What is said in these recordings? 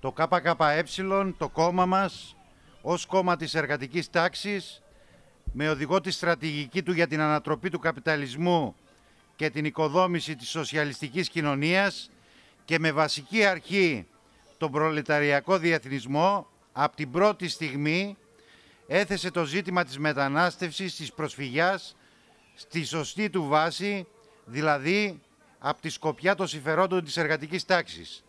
το ΚΚΕ, το κόμμα μας, ως κόμμα της εργατικής τάξης, με οδηγό τη στρατηγική του για την ανατροπή του καπιταλισμού και την οικοδόμηση της σοσιαλιστικής κοινωνίας και με βασική αρχή τον προλεταριακό διεθνισμό, από την πρώτη στιγμή έθεσε το ζήτημα της μετανάστευσης, της προσφυγιάς, στη σωστή του βάση, δηλαδή από τη σκοπιά των συμφερόντων της εργατικής τάξης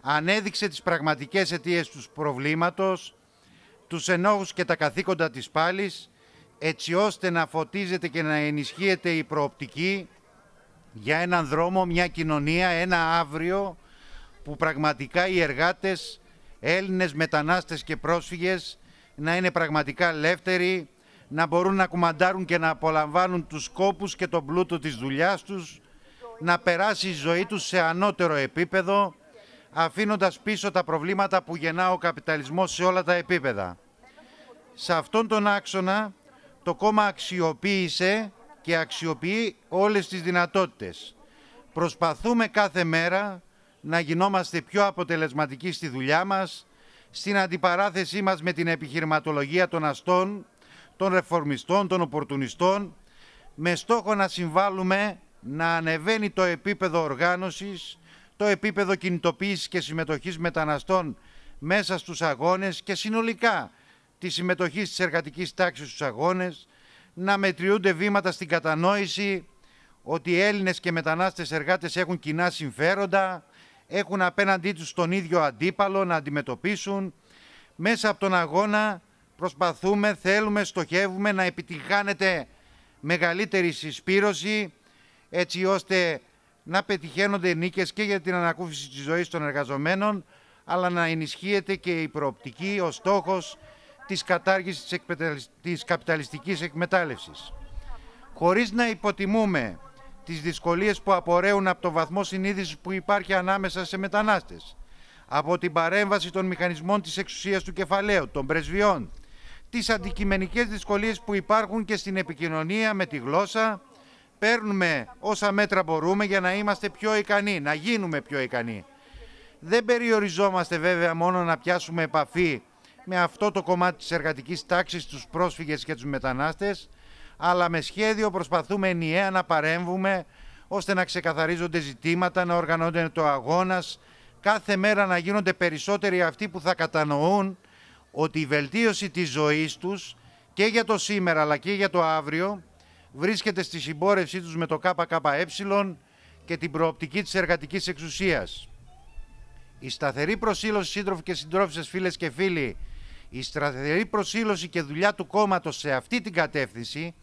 ανέδειξε τις πραγματικές αιτίες του προβλήματος, τους ενόχους και τα καθήκοντα της πάλης, έτσι ώστε να φωτίζεται και να ενισχύεται η προοπτική για έναν δρόμο, μια κοινωνία, ένα αύριο που πραγματικά οι εργάτες, Έλληνες, μετανάστες και πρόσφυγες να είναι πραγματικά ελεύθεροι, να μπορούν να κουμαντάρουν και να απολαμβάνουν τους σκόπους και τον πλούτο της δουλειάς τους, να περάσει η ζωή τους σε ανώτερο επίπεδο, αφήνοντας πίσω τα προβλήματα που γεννά ο καπιταλισμός σε όλα τα επίπεδα. Σε αυτόν τον άξονα το κόμμα αξιοποίησε και αξιοποιεί όλες τις δυνατότητες. Προσπαθούμε κάθε μέρα να γινόμαστε πιο αποτελεσματικοί στη δουλειά μας, στην αντιπαράθεσή μας με την επιχειρηματολογία των αστών, των ρεφορμιστών, των οπορτουνιστών, με στόχο να συμβάλλουμε να ανεβαίνει το επίπεδο οργάνωσης, το επίπεδο κινητοποίησης και συμμετοχής μεταναστών μέσα στους αγώνες και συνολικά τη συμμετοχή της εργατικής τάξης στους αγώνες, να μετριούνται βήματα στην κατανόηση ότι Έλληνες και μετανάστες εργάτες έχουν κοινά συμφέροντα, έχουν απέναντί τους τον ίδιο αντίπαλο να αντιμετωπίσουν. Μέσα από τον αγώνα προσπαθούμε, θέλουμε, στοχεύουμε να επιτυχάνεται μεγαλύτερη συσπήρωση έτσι ώστε να πετυχαίνονται νίκες και για την ανακούφιση της ζωής των εργαζομένων, αλλά να ενισχύεται και η προοπτική, ο στόχος της κατάργησης της, καπιταλιστική της καπιταλιστικής εκμετάλλευσης. Χωρίς να υποτιμούμε τις δυσκολίες που απορρέουν από το βαθμό συνείδησης που υπάρχει ανάμεσα σε μετανάστες, από την παρέμβαση των μηχανισμών της εξουσίας του κεφαλαίου, των πρεσβειών, τις αντικειμενικές δυσκολίες που υπάρχουν και στην επικοινωνία με τη γλώσσα, παίρνουμε όσα μέτρα μπορούμε για να είμαστε πιο ικανοί, να γίνουμε πιο ικανοί. Δεν περιοριζόμαστε βέβαια μόνο να πιάσουμε επαφή με αυτό το κομμάτι της εργατικής τάξης, τους πρόσφυγες και τους μετανάστες, αλλά με σχέδιο προσπαθούμε ενιαία να παρέμβουμε ώστε να ξεκαθαρίζονται ζητήματα, να οργανώνται το αγώνας, κάθε μέρα να γίνονται περισσότεροι αυτοί που θα κατανοούν ότι η βελτίωση της ζωής τους και για το σήμερα αλλά και για το αύριο βρίσκεται στη συμπόρευσή τους με το ΚΚΕ και την προοπτική της εργατικής εξουσίας. Η σταθερή προσήλωση σύντροφοι και συντρόφισσες φίλες και φίλοι, η σταθερή προσήλωση και δουλειά του κόμματος σε αυτή την κατεύθυνση,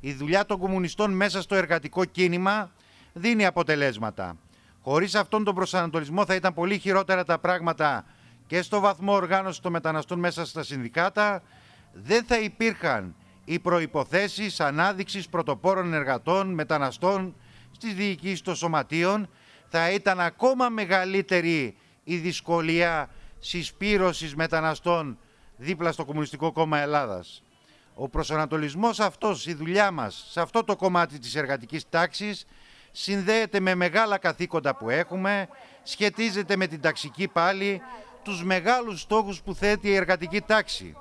η δουλειά των κομμουνιστών μέσα στο εργατικό κίνημα δίνει αποτελέσματα. Χωρίς αυτόν τον προσανατολισμό θα ήταν πολύ χειρότερα τα πράγματα και στο βαθμό οργάνωση των μεταναστών μέσα στα συνδικάτα, δεν θα υπήρχαν οι προϋποθέσεις ανάδειξης πρωτοπόρων εργατών, μεταναστών στις διοικήσεις των σωματείων, θα ήταν ακόμα μεγαλύτερη η δυσκολία συσπήρωσης μεταναστών δίπλα στο Κομμουνιστικό Κόμμα Ελλάδας. Ο προσανατολισμός αυτός, η δουλειά μας, σε αυτό το κομμάτι της εργατικής τάξης, συνδέεται με μεγάλα καθήκοντα που έχουμε, σχετίζεται με την ταξική πάλη, τους μεγάλους στόχους που θέτει η εργατική τάξη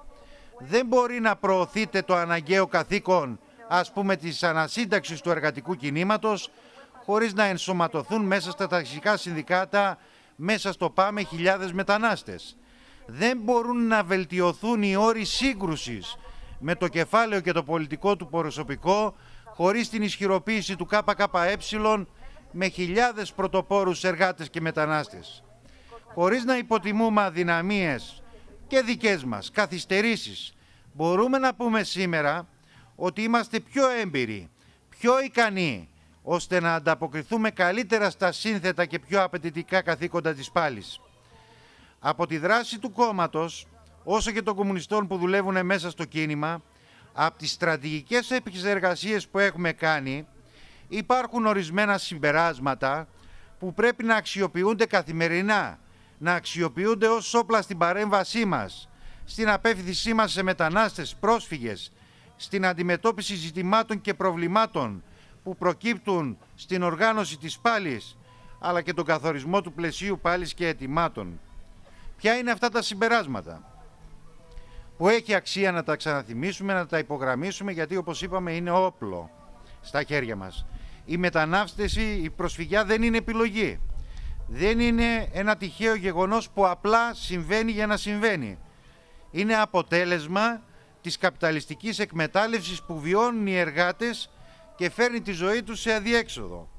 δεν μπορεί να προωθείτε το αναγκαίο καθήκον, ας πούμε, της ανασύνταξης του εργατικού κινήματος, χωρίς να ενσωματωθούν μέσα στα ταξικά συνδικάτα, μέσα στο ΠΑΜΕ χιλιάδες μετανάστες. Δεν μπορούν να βελτιωθούν οι όροι σύγκρουσης με το κεφάλαιο και το πολιτικό του προσωπικό, χωρίς την ισχυροποίηση του ΚΚΕ με χιλιάδες πρωτοπόρους εργάτες και μετανάστες. Χωρίς να υποτιμούμε αδυναμίες και δικές μας καθυστερήσεις. Μπορούμε να πούμε σήμερα ότι είμαστε πιο έμπειροι, πιο ικανοί, ώστε να ανταποκριθούμε καλύτερα στα σύνθετα και πιο απαιτητικά καθήκοντα της πάλης. Από τη δράση του κόμματος, όσο και των κομμουνιστών που δουλεύουν μέσα στο κίνημα, από τις στρατηγικές επεξεργασίες που έχουμε κάνει, υπάρχουν ορισμένα συμπεράσματα που πρέπει να αξιοποιούνται καθημερινά να αξιοποιούνται ως όπλα στην παρέμβασή μας, στην απέφθησή μας σε μετανάστες, πρόσφυγες, στην αντιμετώπιση ζητημάτων και προβλημάτων που προκύπτουν στην οργάνωση της πάλης, αλλά και τον καθορισμό του πλαισίου πάλης και ετοιμάτων. Ποια είναι αυτά τα συμπεράσματα που έχει αξία να τα ξαναθυμίσουμε, να τα υπογραμμίσουμε, γιατί όπως είπαμε είναι όπλο στα χέρια μας. Η μετανάστευση, η προσφυγιά δεν είναι επιλογή δεν είναι ένα τυχαίο γεγονός που απλά συμβαίνει για να συμβαίνει. Είναι αποτέλεσμα της καπιταλιστικής εκμετάλλευσης που βιώνουν οι εργάτες και φέρνει τη ζωή τους σε αδιέξοδο.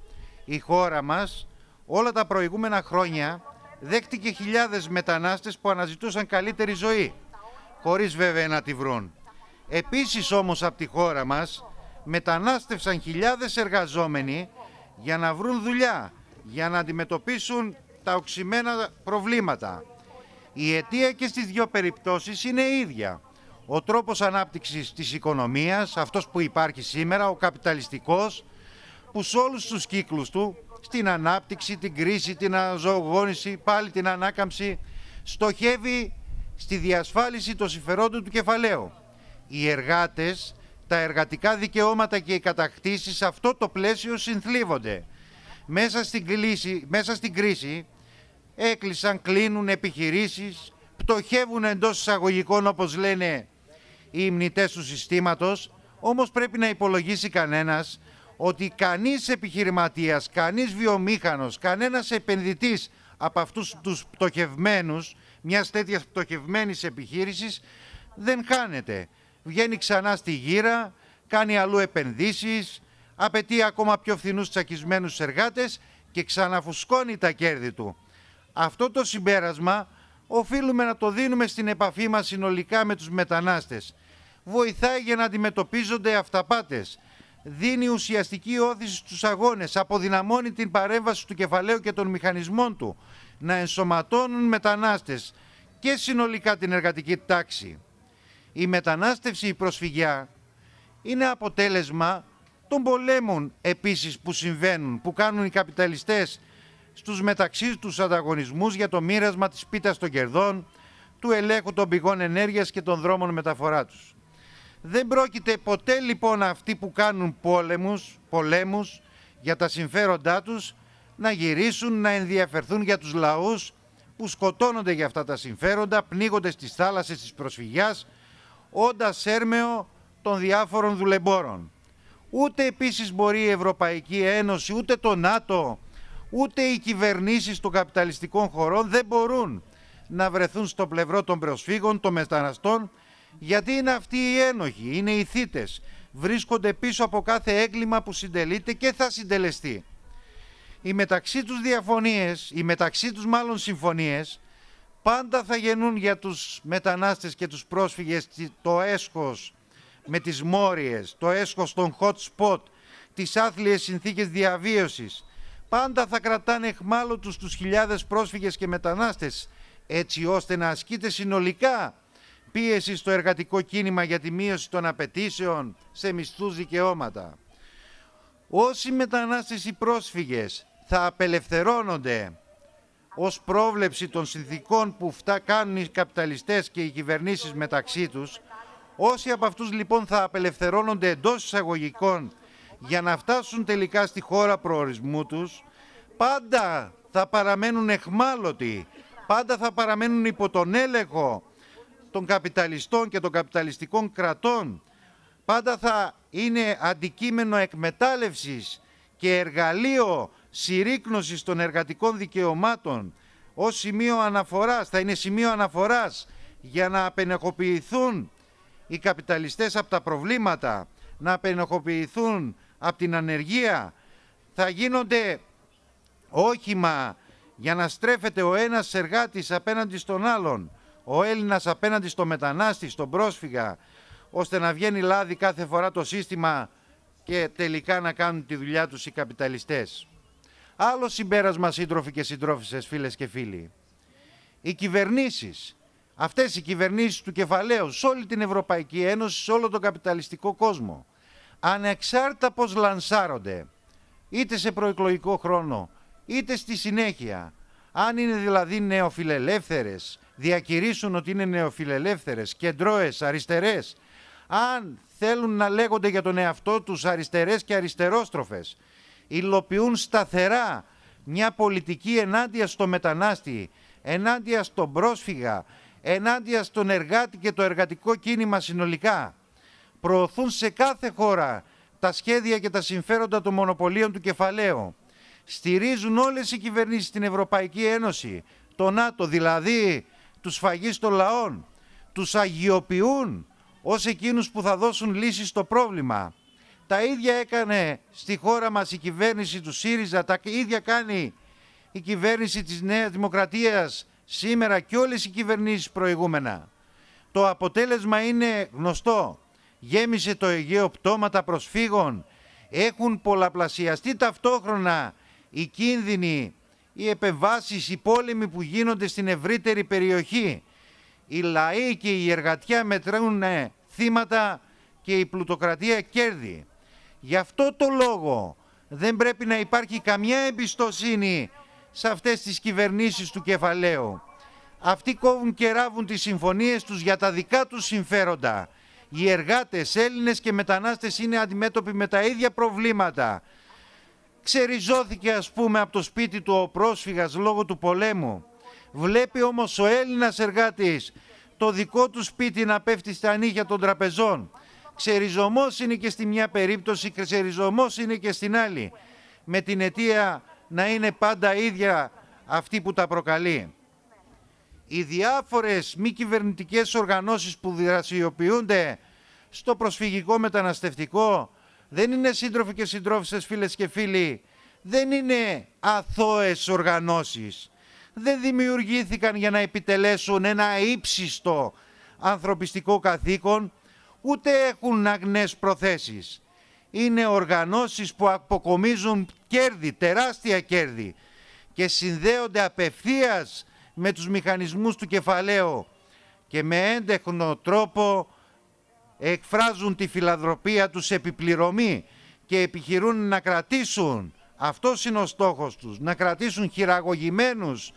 Η χώρα μας όλα τα προηγούμενα χρόνια δέχτηκε χιλιάδες μετανάστες που αναζητούσαν καλύτερη ζωή, χωρίς βέβαια να τη βρουν. Επίσης όμως από τη χώρα μας μετανάστευσαν χιλιάδες εργαζόμενοι για να βρουν δουλειά, για να αντιμετωπίσουν τα οξυμένα προβλήματα. Η αιτία και στις δύο περιπτώσεις είναι ίδια. Ο τρόπος ανάπτυξης της οικονομίας, αυτός που υπάρχει σήμερα, ο καπιταλιστικός, που σε όλους τους κύκλους του, στην ανάπτυξη, την κρίση, την αναζωογόνηση, πάλι την ανάκαμψη, στοχεύει στη διασφάλιση των συμφερόντων του κεφαλαίου. Οι εργάτες, τα εργατικά δικαιώματα και οι κατακτήσεις σε αυτό το πλαίσιο συνθλίβονται. Μέσα στην, κλίση, μέσα στην κρίση έκλεισαν, κλείνουν επιχειρήσεις, πτωχεύουν εντός εισαγωγικών όπως λένε οι υμνητές του συστήματος. Όμως πρέπει να υπολογίσει κανένας ότι κανείς επιχειρηματίας, κανείς βιομήχανος, κανένας επενδυτής από αυτούς τους πτωχευμένους, μιας τέτοιας πτωχευμένης επιχείρησης, δεν χάνεται. Βγαίνει ξανά στη γύρα, κάνει αλλού επενδύσεις, απαιτεί ακόμα πιο φθηνούς τσακισμένους εργάτες και ξαναφουσκώνει τα κέρδη του. Αυτό το συμπέρασμα οφείλουμε να το δίνουμε στην επαφή μας συνολικά με τους μετανάστες. Βοηθάει για να αντιμετωπίζονται αυτάπάτε. Δίνει ουσιαστική όθηση στους αγώνες, αποδυναμώνει την παρέμβαση του κεφαλαίου και των μηχανισμών του, να ενσωματώνουν μετανάστες και συνολικά την εργατική τάξη. Η μετανάστευση, η προσφυγιά, είναι αποτέλεσμα των πολέμων επίσης που συμβαίνουν, που κάνουν οι καπιταλιστές στους μεταξύ τους ανταγωνισμούς για το μοίρασμα της πίτας των κερδών, του ελέγχου των πηγών ενέργειας και των δρόμων μεταφορά τους. Δεν πρόκειται ποτέ λοιπόν αυτοί που κάνουν πόλεμους, πολέμους για τα συμφέροντά τους να γυρίσουν να ενδιαφερθούν για τους λαούς που σκοτώνονται για αυτά τα συμφέροντα, πνίγονται στις θάλασσες της προσφυγιάς, όντας έρμεο των διάφορων δουλεμπόρων. Ούτε επίσης μπορεί η Ευρωπαϊκή Ένωση, ούτε το ΝΑΤΟ, ούτε οι κυβερνήσεις των καπιταλιστικών χωρών δεν μπορούν να βρεθούν στο πλευρό των προσφύγων, των μεταναστών, γιατί είναι αυτοί οι ένοχοι, είναι οι θύτες, βρίσκονται πίσω από κάθε έγκλημα που συντελείται και θα συντελεστεί. Οι μεταξύ τους διαφωνίες, οι μεταξύ τους μάλλον συμφωνίες, πάντα θα γεννούν για τους μετανάστες και τους πρόσφυγες το έσχος με τις μόριες, το έσχος των hot spot, τις άθλιες συνθήκες διαβίωσης. Πάντα θα κρατάνε εχμάλωτους τους χιλιάδες πρόσφυγες και μετανάστες, έτσι ώστε να ασκείται συνολικά πίεση στο εργατικό κίνημα για τη μείωση των απαιτήσεων σε μισθούς δικαιώματα. Όσοι μετανάστες ή πρόσφυγες θα απελευθερώνονται ως πρόβλεψη των συνθήκων που φτά κάνουν οι καπιταλιστές και οι κυβερνήσεις μεταξύ τους, Όσοι από αυτούς λοιπόν θα απελευθερώνονται εντός εισαγωγικών για να φτάσουν τελικά στη χώρα προορισμού τους, πάντα θα παραμένουν εχμάλωτοι, πάντα θα παραμένουν υπό τον έλεγχο των καπιταλιστών και των καπιταλιστικών κρατών, πάντα θα είναι αντικείμενο εκμετάλλευσης και εργαλείο συρρήκνωσης των εργατικών δικαιωμάτων ως σημείο αναφοράς, θα είναι σημείο αναφοράς για να απενεχοποιηθούν οι καπιταλιστές από τα προβλήματα, να απενοχοποιηθούν από την ανεργία, θα γίνονται όχημα για να στρέφεται ο ένας εργάτης απέναντι στον άλλον, ο Έλληνας απέναντι στο μετανάστη, στον πρόσφυγα, ώστε να βγαίνει λάδι κάθε φορά το σύστημα και τελικά να κάνουν τη δουλειά τους οι καπιταλιστές. Άλλο συμπέρασμα σύντροφοι και συντρόφισσες φίλες και φίλοι. Οι κυβερνήσεις αυτές οι κυβερνήσεις του κεφαλαίου σε όλη την Ευρωπαϊκή Ένωση, σε όλο τον καπιταλιστικό κόσμο, ανεξάρτητα πώς λανσάρονται, είτε σε προεκλογικό χρόνο, είτε στη συνέχεια, αν είναι δηλαδή νεοφιλελεύθερες, διακηρύσουν ότι είναι νεοφιλελεύθερες, κεντρώες, αριστερές, αν θέλουν να λέγονται για τον εαυτό τους αριστερές και αριστερόστροφες, υλοποιούν σταθερά μια πολιτική ενάντια στο μετανάστη, ενάντια στον πρόσφυγα, ενάντια στον εργάτη και το εργατικό κίνημα συνολικά. Προωθούν σε κάθε χώρα τα σχέδια και τα συμφέροντα των μονοπωλίων του κεφαλαίου. Στηρίζουν όλες οι κυβερνήσεις στην Ευρωπαϊκή Ένωση, το ΝΑΤΟ δηλαδή, τους σφαγείς των λαών. Τους αγιοποιούν ως εκείνους που θα δώσουν λύση στο πρόβλημα. Τα ίδια έκανε στη χώρα μας η κυβέρνηση του ΣΥΡΙΖΑ, τα ίδια κάνει η κυβέρνηση της Νέας Δημοκρατίας σήμερα και όλες οι κυβερνήσεις προηγούμενα. Το αποτέλεσμα είναι γνωστό. Γέμισε το Αιγαίο πτώματα προσφύγων. Έχουν πολλαπλασιαστεί ταυτόχρονα οι κίνδυνοι, οι επεμβάσεις, οι πόλεμοι που γίνονται στην ευρύτερη περιοχή. Οι λαοί και οι εργατιά μετρούν ε, θύματα και η πλουτοκρατία κέρδη. Γι' αυτό το λόγο δεν πρέπει να υπάρχει καμιά εμπιστοσύνη σε αυτές τις κυβερνήσεις του κεφαλαίου. Αυτοί κόβουν και ράβουν τις συμφωνίες τους για τα δικά τους συμφέροντα. Οι εργάτες, Έλληνες και μετανάστες είναι αντιμέτωποι με τα ίδια προβλήματα. Ξεριζώθηκε ας πούμε από το σπίτι του ο πρόσφυγας λόγω του πολέμου. Βλέπει όμως ο Έλληνας εργάτης το δικό του σπίτι να πέφτει στα νύχια των τραπεζών. Ξεριζωμός είναι και στη μια περίπτωση, ξεριζωμός είναι και στην άλλη. Με την αιτία να είναι πάντα ίδια αυτή που τα προκαλεί. Οι διάφορες μη κυβερνητικές οργανώσεις που δραστηριοποιούνται στο προσφυγικό μεταναστευτικό δεν είναι σύντροφοι και συντρόφισσες φίλες και φίλοι, δεν είναι αθώες οργανώσεις. Δεν δημιουργήθηκαν για να επιτελέσουν ένα ύψιστο ανθρωπιστικό καθήκον, ούτε έχουν αγνές προθέσεις είναι οργανώσεις που αποκομίζουν κέρδη, τεράστια κέρδη και συνδέονται απευθείας με τους μηχανισμούς του κεφαλαίου και με έντεχνο τρόπο εκφράζουν τη φιλαδροπία τους επιπληρωμή και επιχειρούν να κρατήσουν, αυτός είναι ο στόχος τους, να κρατήσουν χειραγωγημένους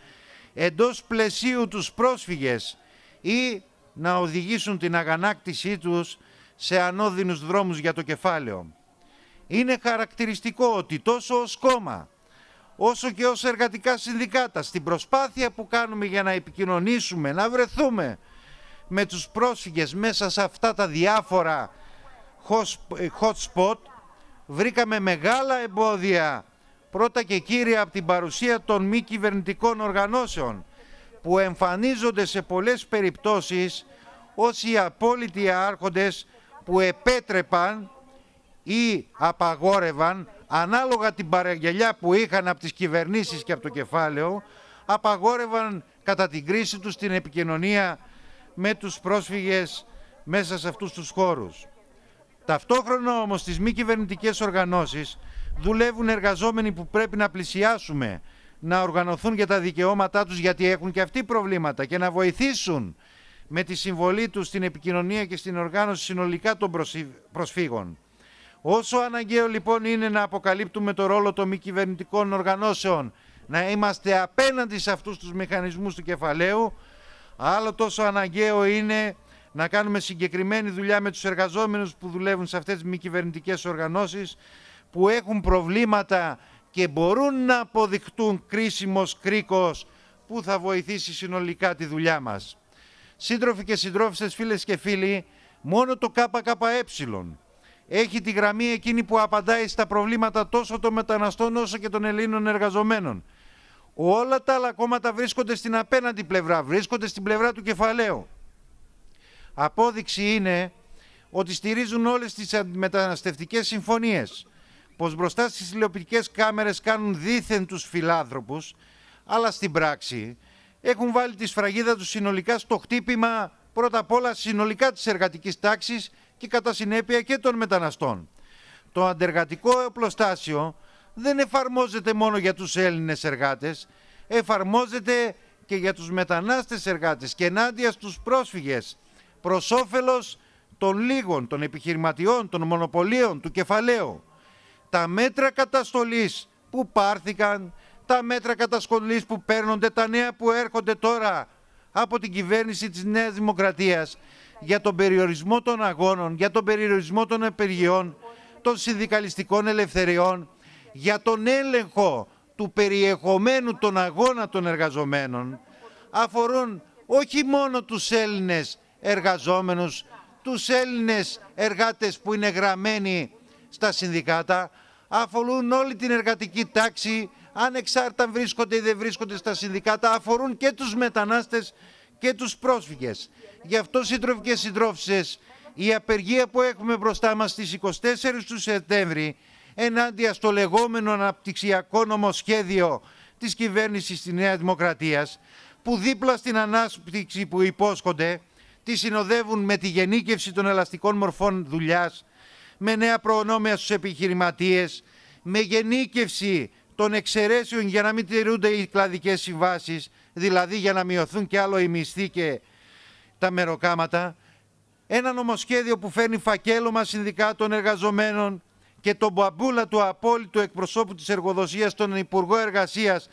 εντός πλαισίου τους πρόσφυγες ή να οδηγήσουν την αγανάκτησή τους σε ανώδυνους δρόμους για το κεφάλαιο. Είναι χαρακτηριστικό ότι τόσο ως κόμμα όσο και ως εργατικά συνδικάτα στην προσπάθεια που κάνουμε για να επικοινωνήσουμε, να βρεθούμε με τους πρόσφυγες μέσα σε αυτά τα διάφορα ε, hot spot βρήκαμε μεγάλα εμπόδια πρώτα και κύρια από την παρουσία των μη κυβερνητικών οργανώσεων που εμφανίζονται σε πολλές περιπτώσεις ως οι απόλυτοι άρχοντες που επέτρεπαν ή απαγόρευαν, ανάλογα την παραγγελιά που είχαν από τις κυβερνήσεις και από το κεφάλαιο, απαγόρευαν κατά την κρίση τους την επικοινωνία με τους πρόσφυγες μέσα σε αυτούς τους χώρους. Ταυτόχρονα όμως τις μη κυβερνητικές οργανώσεις δουλεύουν εργαζόμενοι που πρέπει να πλησιάσουμε, να οργανωθούν για τα δικαιώματά τους γιατί έχουν και αυτοί προβλήματα και να βοηθήσουν με τη συμβολή τους στην επικοινωνία και στην οργάνωση συνολικά των προσφύγων. Όσο αναγκαίο λοιπόν είναι να αποκαλύπτουμε το ρόλο των μη κυβερνητικών οργανώσεων, να είμαστε απέναντι σε αυτούς τους μηχανισμούς του κεφαλαίου, άλλο τόσο αναγκαίο είναι να κάνουμε συγκεκριμένη δουλειά με τους εργαζόμενους που δουλεύουν σε αυτές τις μη κυβερνητικές οργανώσεις, που έχουν προβλήματα και μπορούν να αποδειχτούν κρίσιμος κρίκος που θα βοηθήσει συνολικά τη δουλειά μας. Σύντροφοι και συντρόφισσες, φίλες και φίλοι, μόνο το ΚΚΕ έχει τη γραμμή εκείνη που απαντάει στα προβλήματα τόσο των μεταναστών όσο και των Ελλήνων εργαζομένων. Όλα τα άλλα κόμματα βρίσκονται στην απέναντι πλευρά, βρίσκονται στην πλευρά του κεφαλαίου. Απόδειξη είναι ότι στηρίζουν όλες τις μεταναστευτικές συμφωνίες, πως μπροστά στις τηλεοπτικές κάμερες κάνουν δίθεν τους φιλάνθρωπους, αλλά στην πράξη έχουν βάλει τη σφραγίδα τους συνολικά στο χτύπημα πρώτα απ' όλα συνολικά της εργατικής τάξης και κατά συνέπεια και των μεταναστών. Το αντεργατικό οπλοστάσιο δεν εφαρμόζεται μόνο για τους Έλληνες εργάτες, εφαρμόζεται και για τους μετανάστες εργάτες και ενάντια στους πρόσφυγες, προς όφελος των λίγων, των επιχειρηματιών, των μονοπωλίων, του κεφαλαίου. Τα μέτρα καταστολής που πάρθηκαν, τα μέτρα καταστολής που παίρνονται, τα νέα που έρχονται τώρα από την κυβέρνηση της Νέας Δημοκρατίας για τον περιορισμό των αγώνων, για τον περιορισμό των επεργειών, των συνδικαλιστικών ελευθεριών, για τον έλεγχο του περιεχομένου των αγώνα των εργαζομένων, αφορούν όχι μόνο τους Έλληνες εργαζόμενους, τους Έλληνες εργάτες που είναι γραμμένοι στα συνδικάτα, αφορούν όλη την εργατική τάξη, ανεξάρτητα βρίσκονται ή δεν βρίσκονται στα συνδικάτα, αφορούν και τους μετανάστες και τους πρόσφυγες. Γι' αυτό συντροφικές συντρόφισσες, η απεργία που έχουμε μπροστά μας στις 24 του Σεπτέμβρη ενάντια στο λεγόμενο αναπτυξιακό νομοσχέδιο της κυβέρνησης της Νέας Δημοκρατίας που δίπλα στην ανάπτυξη που υπόσχονται τη συνοδεύουν με τη γενίκευση των ελαστικών μορφών δουλειάς, με νέα προνόμια στους επιχειρηματίες, με γενίκευση των εξαιρέσεων για να μην τηρούνται οι κλαδικές συμβάσεις, δηλαδή για να μειωθούν και άλλο οι μισθοί και τα μεροκάματα, ένα νομοσχέδιο που φέρνει φακέλωμα των εργαζομένων και τον μπαμπούλα του απόλυτου εκπροσώπου της εργοδοσίας, τον Υπουργό Εργασίας,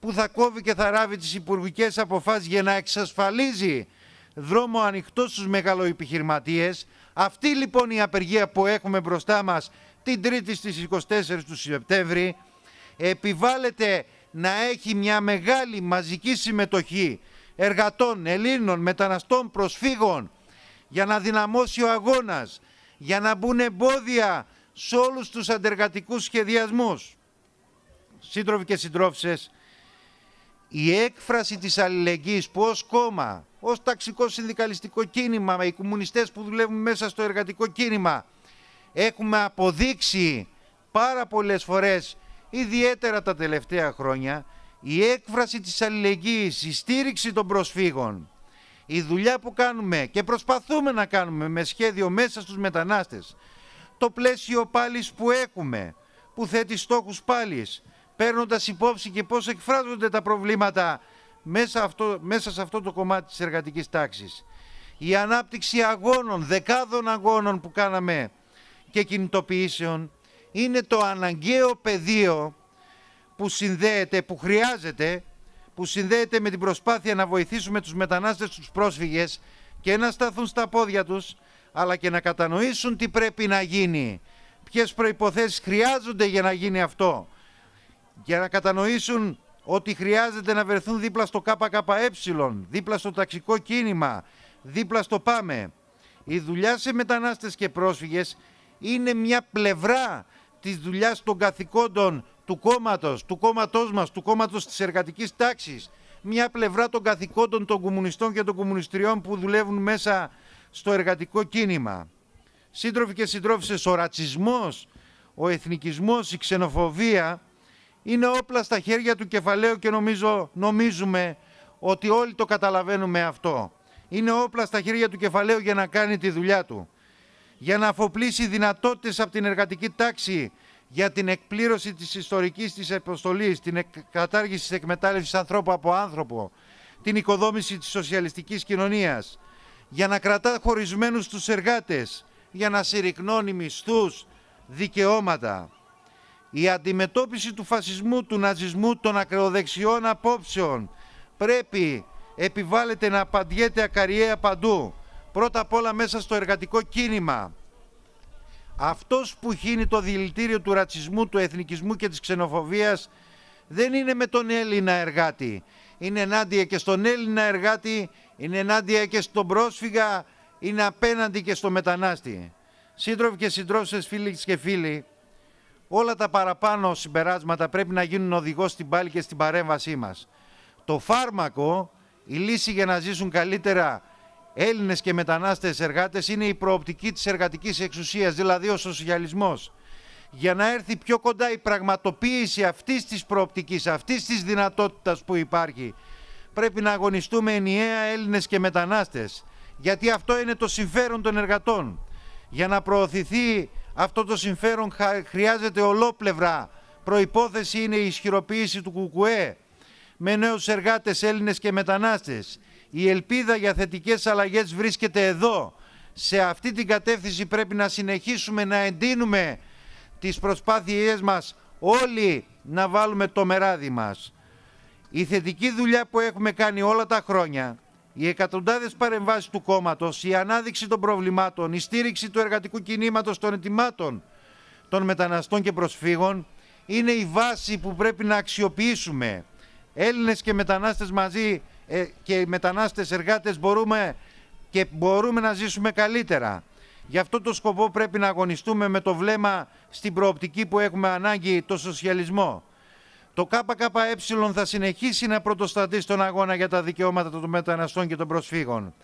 που θα κόβει και θα ράβει τις υπουργικές αποφάσεις για να εξασφαλίζει δρόμο ανοιχτό στους μεγαλοεπιχειρηματίες. Αυτή λοιπόν η απεργία που έχουμε μπροστά μας την Τρίτη στις 24 του Σεπτέμβρη επιβάλλεται να έχει μια μεγάλη μαζική συμμετοχή εργατών, Ελλήνων, μεταναστών, προσφύγων για να δυναμώσει ο αγώνας, για να μπουν εμπόδια σε όλους τους αντεργατικούς σχεδιασμούς. Σύντροφοι και συντρόφισσες, η έκφραση της αλληλεγγύης που ως κόμμα, ως ταξικό συνδικαλιστικό κίνημα, με οι κομμουνιστές που δουλεύουν μέσα στο εργατικό κίνημα, έχουμε αποδείξει πάρα πολλές φορές ιδιαίτερα τα τελευταία χρόνια, η έκφραση της αλληλεγγύης, η στήριξη των προσφύγων, η δουλειά που κάνουμε και προσπαθούμε να κάνουμε με σχέδιο μέσα στους μετανάστες, το πλαίσιο πάλις που έχουμε, που θέτει στόχους πάλις, παίρνοντας υπόψη και πώς εκφράζονται τα προβλήματα μέσα, αυτό, μέσα σε αυτό το κομμάτι της εργατικής τάξης. Η ανάπτυξη αγώνων, δεκάδων αγώνων που κάναμε και κινητοποιήσεων είναι το αναγκαίο πεδίο που συνδέεται, που χρειάζεται, που συνδέεται με την προσπάθεια να βοηθήσουμε τους μετανάστες, τους πρόσφυγες και να σταθούν στα πόδια τους, αλλά και να κατανοήσουν τι πρέπει να γίνει, ποιες προϋποθέσεις χρειάζονται για να γίνει αυτό, για να κατανοήσουν ότι χρειάζεται να βρεθούν δίπλα στο ΚΚΕ, δίπλα στο ταξικό κίνημα, δίπλα στο ΠΑΜΕ. Η δουλειά σε μετανάστες και πρόσφυγες είναι μια πλευρά της δουλειάς των καθηκόντων του κόμματος, του κόμματός μας, του κόμματος της εργατικής τάξης. Μια πλευρά των καθηκόντων των κομμουνιστών και των κομμουνιστριών που δουλεύουν μέσα στο εργατικό κίνημα. Σύντροφοι και συντρόφισσες, ο ρατσισμός, ο εθνικισμός, η ξενοφοβία είναι όπλα στα χέρια του κεφαλαίου και νομίζω, νομίζουμε ότι όλοι το καταλαβαίνουμε αυτό. Είναι όπλα στα χέρια του κεφαλαίου για να κάνει τη δουλειά του για να αφοπλίσει δυνατότητες από την εργατική τάξη για την εκπλήρωση της ιστορικής της αποστολής, την κατάργηση της εκμετάλλευσης ανθρώπου από άνθρωπο, την οικοδόμηση της σοσιαλιστικής κοινωνίας, για να κρατά χωρισμένους τους εργάτες, για να συρρυκνώνει μισθούς, δικαιώματα. Η αντιμετώπιση του φασισμού, του ναζισμού, των ακροδεξιών απόψεων πρέπει επιβάλλεται να απαντιέται ακαριέα παντού πρώτα απ' όλα μέσα στο εργατικό κίνημα. Αυτός που χύνει το δηλητήριο του ρατσισμού, του εθνικισμού και της ξενοφοβίας δεν είναι με τον Έλληνα εργάτη. Είναι ενάντια και στον Έλληνα εργάτη, είναι ενάντια και στον πρόσφυγα, είναι απέναντι και στο μετανάστη. Σύντροφοι και συντρόφισσες φίλοι και φίλοι, όλα τα παραπάνω συμπεράσματα πρέπει να γίνουν οδηγό στην πάλη και στην παρέμβασή μας. Το φάρμακο, η λύση για να ζήσουν καλύτερα Έλληνες και μετανάστες εργάτες είναι η προοπτική της εργατικής εξουσίας, δηλαδή ο σοσιαλισμός. Για να έρθει πιο κοντά η πραγματοποίηση αυτής της προοπτικής, αυτής της δυνατότητας που υπάρχει, πρέπει να αγωνιστούμε ενιαία Έλληνες και μετανάστες. Γιατί αυτό είναι το συμφέρον των εργατών. Για να προωθηθεί αυτό το συμφέρον χρειάζεται ολόπλευρα. Προϋπόθεση είναι η ισχυροποίηση του ΚΚΕ με νέους εργάτες Έλληνες και μετανάστες η ελπίδα για θετικές αλλαγές βρίσκεται εδώ. Σε αυτή την κατεύθυνση πρέπει να συνεχίσουμε να εντείνουμε τις προσπάθειές μας όλοι να βάλουμε το μεράδι μας. Η θετική δουλειά που έχουμε κάνει όλα τα χρόνια, οι εκατοντάδες παρεμβάσεις του κόμματος, η ανάδειξη των προβλημάτων, η στήριξη του εργατικού κινήματος των ετοιμάτων των μεταναστών και προσφύγων, είναι η βάση που πρέπει να αξιοποιήσουμε. Έλληνες και μετανάστες μαζί ε, και οι μετανάστες εργάτες μπορούμε και μπορούμε να ζήσουμε καλύτερα. Γι' αυτό το σκοπό πρέπει να αγωνιστούμε με το βλέμμα στην προοπτική που έχουμε ανάγκη, το σοσιαλισμό. Το ΚΚΕ θα συνεχίσει να πρωτοστατεί στον αγώνα για τα δικαιώματα των μεταναστών και των προσφύγων.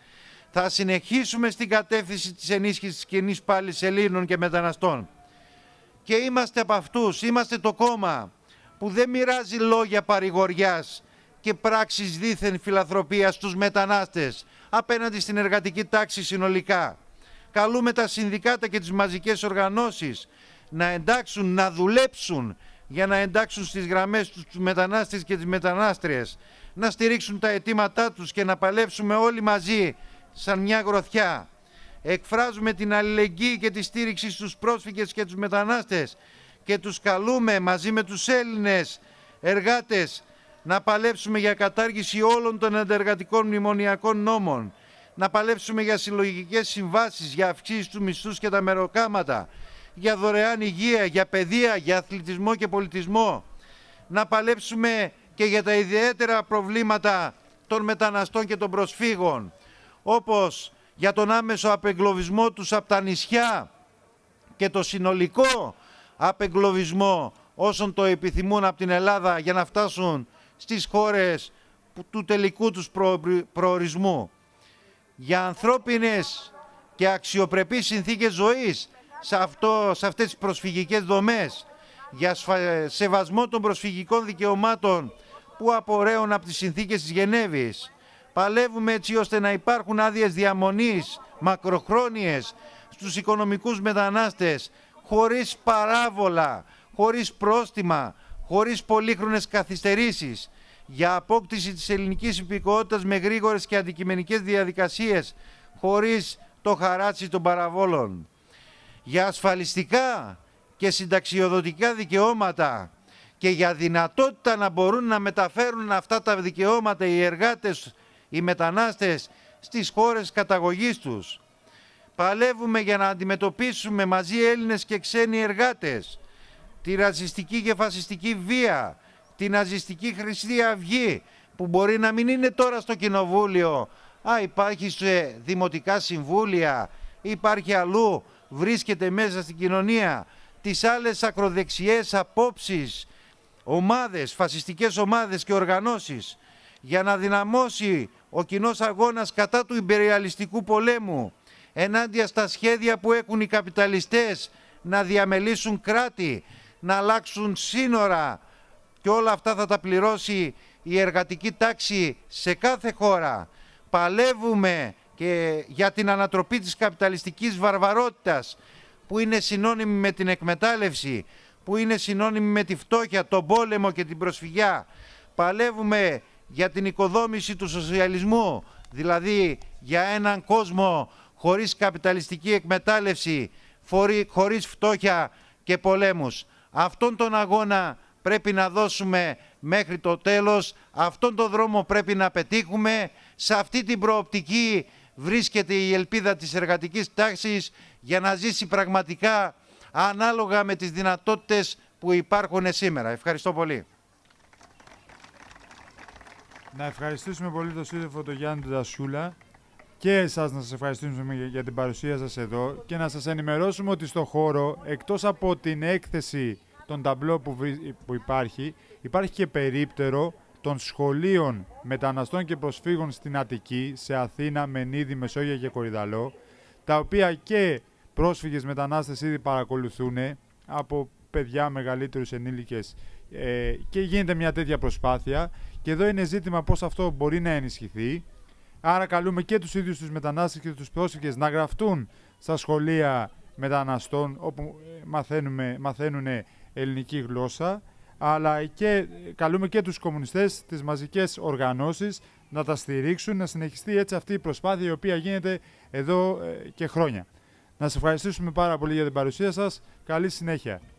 Θα συνεχίσουμε στην κατεύθυνση της ενίσχυσης της κοινής πάλης Ελλήνων και μεταναστών. Και είμαστε από αυτούς, είμαστε το κόμμα που δεν μοιράζει λόγια παρηγοριάς και πράξεις δίθεν φιλαθροπίας στους μετανάστες απέναντι στην εργατική τάξη συνολικά. Καλούμε τα συνδικάτα και τις μαζικές οργανώσεις να εντάξουν, να δουλέψουν για να εντάξουν στις γραμμές τους τους μετανάστες και τις μετανάστριες, να στηρίξουν τα αιτήματά τους και να παλέψουμε όλοι μαζί σαν μια γροθιά. Εκφράζουμε την αλληλεγγύη και τη στήριξη στους πρόσφυγες και τους μετανάστες και τους καλούμε μαζί με τους Έλληνες εργάτες να παλέψουμε για κατάργηση όλων των αντεργατικών μνημονιακών νόμων, να παλέψουμε για συλλογικές συμβάσεις, για αυξήσεις του μισθού και τα μεροκάματα, για δωρεάν υγεία, για παιδεία, για αθλητισμό και πολιτισμό, να παλέψουμε και για τα ιδιαίτερα προβλήματα των μεταναστών και των προσφύγων, όπως για τον άμεσο απεγκλωβισμό τους από τα νησιά και το συνολικό απεγκλωβισμό όσων το επιθυμούν από την Ελλάδα για να φτάσουν στις χώρες του τελικού τους προορισμού. Για ανθρώπινες και αξιοπρεπείς συνθήκες ζωής σε, αυτό, σε αυτές τις προσφυγικές δομές, για σεβασμό των προσφυγικών δικαιωμάτων που απορρέουν από τις συνθήκες της Γενέβης. Παλεύουμε έτσι ώστε να υπάρχουν άδειες διαμονής, μακροχρόνιες, στους οικονομικούς μετανάστες, χωρίς παράβολα, χωρίς πρόστιμα, χωρίς πολύχρονες καθυστερήσεις για απόκτηση της ελληνικής υπηκότητας με γρήγορες και αντικειμενικές διαδικασίες χωρίς το χαράτσι των παραβόλων. Για ασφαλιστικά και συνταξιοδοτικά δικαιώματα και για δυνατότητα να μπορούν να μεταφέρουν αυτά τα δικαιώματα οι εργάτες, οι μετανάστες στις χώρες καταγωγής τους. Παλεύουμε για να αντιμετωπίσουμε μαζί Έλληνες και ξένοι εργάτες τη ρατσιστική και φασιστική βία, τη ναζιστική Χρυσή Αυγή, που μπορεί να μην είναι τώρα στο Κοινοβούλιο, α, υπάρχει σε δημοτικά συμβούλια, υπάρχει αλλού, βρίσκεται μέσα στην κοινωνία, τις άλλες ακροδεξιές απόψεις, ομάδες, φασιστικές ομάδες και οργανώσεις, για να δυναμώσει ο κοινός αγώνας κατά του υπεριαλιστικού πολέμου, ενάντια στα σχέδια που έχουν οι καπιταλιστές να διαμελήσουν κράτη, να αλλάξουν σύνορα και όλα αυτά θα τα πληρώσει η εργατική τάξη σε κάθε χώρα. Παλεύουμε και για την ανατροπή της καπιταλιστικής βαρβαρότητας που είναι συνώνυμη με την εκμετάλλευση, που είναι συνώνυμη με τη φτώχεια, τον πόλεμο και την προσφυγιά. Παλεύουμε για την οικοδόμηση του σοσιαλισμού, δηλαδή για έναν κόσμο χωρίς καπιταλιστική εκμετάλλευση, χωρίς φτώχεια και πολέμους. Αυτόν τον αγώνα πρέπει να δώσουμε μέχρι το τέλος. Αυτόν τον δρόμο πρέπει να πετύχουμε. Σε αυτή την προοπτική βρίσκεται η ελπίδα της εργατικής τάξης για να ζήσει πραγματικά ανάλογα με τις δυνατότητες που υπάρχουν σήμερα. Ευχαριστώ πολύ. Να ευχαριστήσουμε πολύ τον Σύνδεφο τον Γιάννη και εσάς να σας ευχαριστήσουμε για την παρουσία σας εδώ και να σας ενημερώσουμε ότι στο χώρο, εκτός από την έκθεση τον ταμπλό που, υπάρχει, υπάρχει και περίπτερο των σχολείων μεταναστών και προσφύγων στην Αττική, σε Αθήνα, Μενίδη, Μεσόγεια και Κορυδαλό, τα οποία και πρόσφυγες μετανάστες ήδη παρακολουθούν από παιδιά μεγαλύτερους ενήλικες ε, και γίνεται μια τέτοια προσπάθεια και εδώ είναι ζήτημα πώς αυτό μπορεί να ενισχυθεί. Άρα καλούμε και τους ίδιους τους μετανάστες και τους πρόσφυγες να γραφτούν στα σχολεία μεταναστών όπου ε, μαθαίνουν ελληνική γλώσσα, αλλά και καλούμε και τους κομμουνιστές, τις μαζικές οργανώσεις να τα στηρίξουν, να συνεχιστεί έτσι αυτή η προσπάθεια η οποία γίνεται εδώ ε, και χρόνια. Να σας ευχαριστήσουμε πάρα πολύ για την παρουσία σας. Καλή συνέχεια.